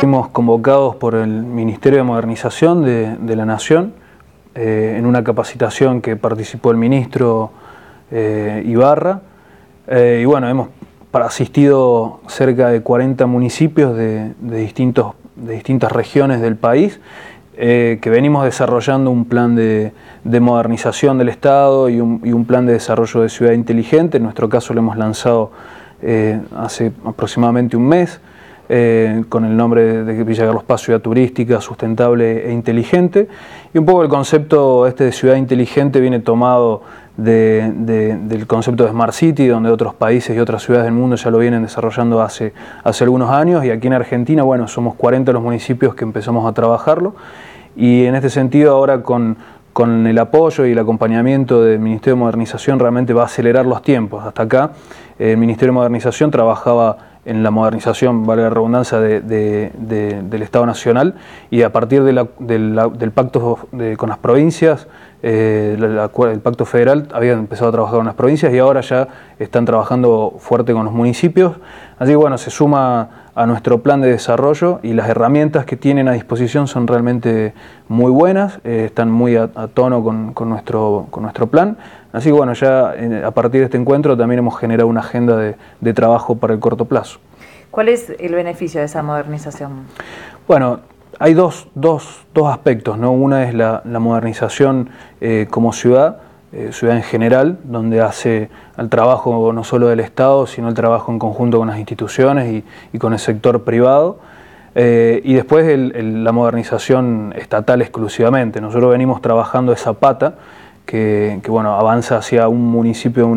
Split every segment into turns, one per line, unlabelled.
Fuimos convocados por el Ministerio de Modernización de, la Nación eh, en una capacitación que participó el ministro eh, Ibarra. Eh, y bueno, hemos asistido cerca de 40 municipios de, distintos, de distintas regiones del país que venimos desarrollando un plan de, modernización del Estado y un, plan de desarrollo de ciudad inteligente. En nuestro caso lo hemos lanzado hace aproximadamente un mes. Eh, con el nombre de Villa Carlos Paz, ciudad turística, sustentable e inteligente. Y un poco el concepto este de ciudad inteligente viene tomado del concepto de Smart City, donde otros países y otras ciudades del mundo ya lo vienen desarrollando hace, hace algunos años. Y aquí en Argentina, bueno, somos 40 los municipios que empezamos a trabajarlo. Y en este sentido, ahora con el apoyo y el acompañamiento del Ministerio de Modernización realmente va a acelerar los tiempos. Hasta acá el Ministerio de Modernización trabajaba en la modernización, vale la redundancia, del Estado Nacional y a partir del pacto con las provincias eh, la, el Pacto Federal había empezado a trabajar con las provincias y ahora ya están trabajando fuerte con los municipios. Así que bueno, se suma a nuestro plan de desarrollo y las herramientas que tienen a disposición son realmente muy buenas, eh, están muy a, tono con, nuestro, nuestro plan. Así que bueno, ya a partir de este encuentro también hemos generado una agenda de, de trabajo para el corto plazo. ¿Cuál es el beneficio de esa modernización? Bueno, hay dos, aspectos, ¿no? Una es la, modernización eh, como ciudad, eh, ciudad en general, donde hace el trabajo no solo del Estado, sino el trabajo en conjunto con las instituciones y, con el sector privado. Eh, y después la modernización estatal exclusivamente. Nosotros venimos trabajando esa pata que, avanza hacia un municipio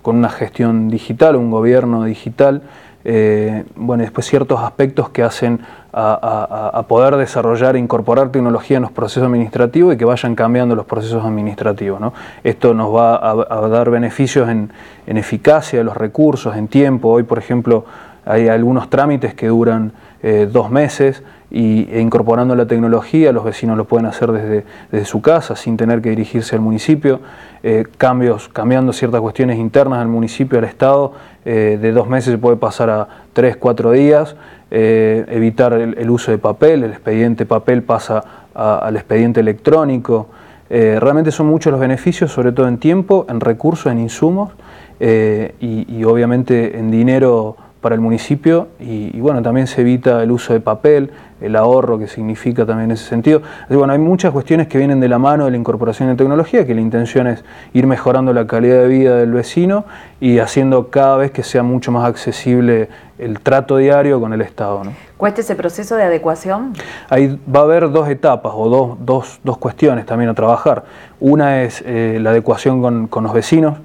con una gestión digital, un gobierno digital, eh, bueno, después ciertos aspectos que hacen a, poder desarrollar e incorporar tecnología en los procesos administrativos y que vayan cambiando los procesos administrativos. Esto nos va a, dar beneficios en, en eficacia de los recursos, en tiempo. Hoy, por ejemplo, hay algunos trámites que duran eh, dos meses y, e incorporando la tecnología los vecinos lo pueden hacer desde, su casa sin tener que dirigirse al municipio. Eh, cambios, cambiando ciertas cuestiones internas al municipio, al Estado, eh, de dos meses se puede pasar a tres, cuatro días. evitar el, uso de papel, el expediente papel pasa al expediente electrónico. realmente son muchos los beneficios, sobre todo en tiempo, en recursos, en insumos y, y obviamente en dinero para el municipio y, bueno, también se evita el uso de papel, el ahorro que significa también en ese sentido. Así, bueno, hay muchas cuestiones que vienen de la mano de la incorporación de tecnología, que la intención es ir mejorando la calidad de vida del vecino y haciendo cada vez que sea mucho más accesible el trato diario con el Estado. ¿no? ¿Cuesta ese proceso de adecuación? Ahí va a haber dos etapas o dos, cuestiones también a trabajar. Una es eh, la adecuación con los vecinos,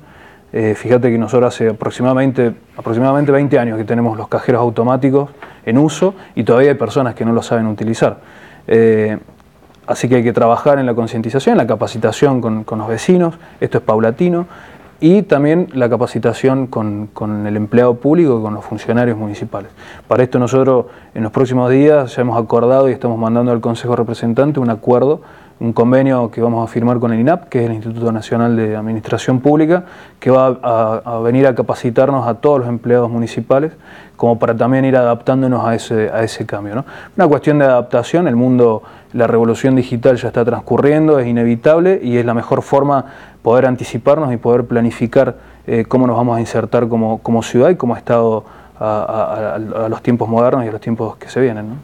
eh, fíjate que nosotros hace aproximadamente, aproximadamente 20 años que tenemos los cajeros automáticos en uso y todavía hay personas que no lo saben utilizar. Eh, así que hay que trabajar en la concientización, en la capacitación con, los vecinos, esto es paulatino, y también la capacitación con, con el empleado público y con los funcionarios municipales. Para esto nosotros en los próximos días ya hemos acordado y estamos mandando al Consejo Representante un acuerdo un convenio que vamos a firmar con el INAP, que es el Instituto Nacional de Administración Pública, que va a, venir a capacitarnos a todos los empleados municipales, como para también ir adaptándonos a ese, a ese cambio. Una cuestión de adaptación, el mundo, la revolución digital ya está transcurriendo, es inevitable y es la mejor forma poder anticiparnos y poder planificar eh, cómo nos vamos a insertar como, ciudad y como Estado a, los tiempos modernos y a los tiempos que se vienen.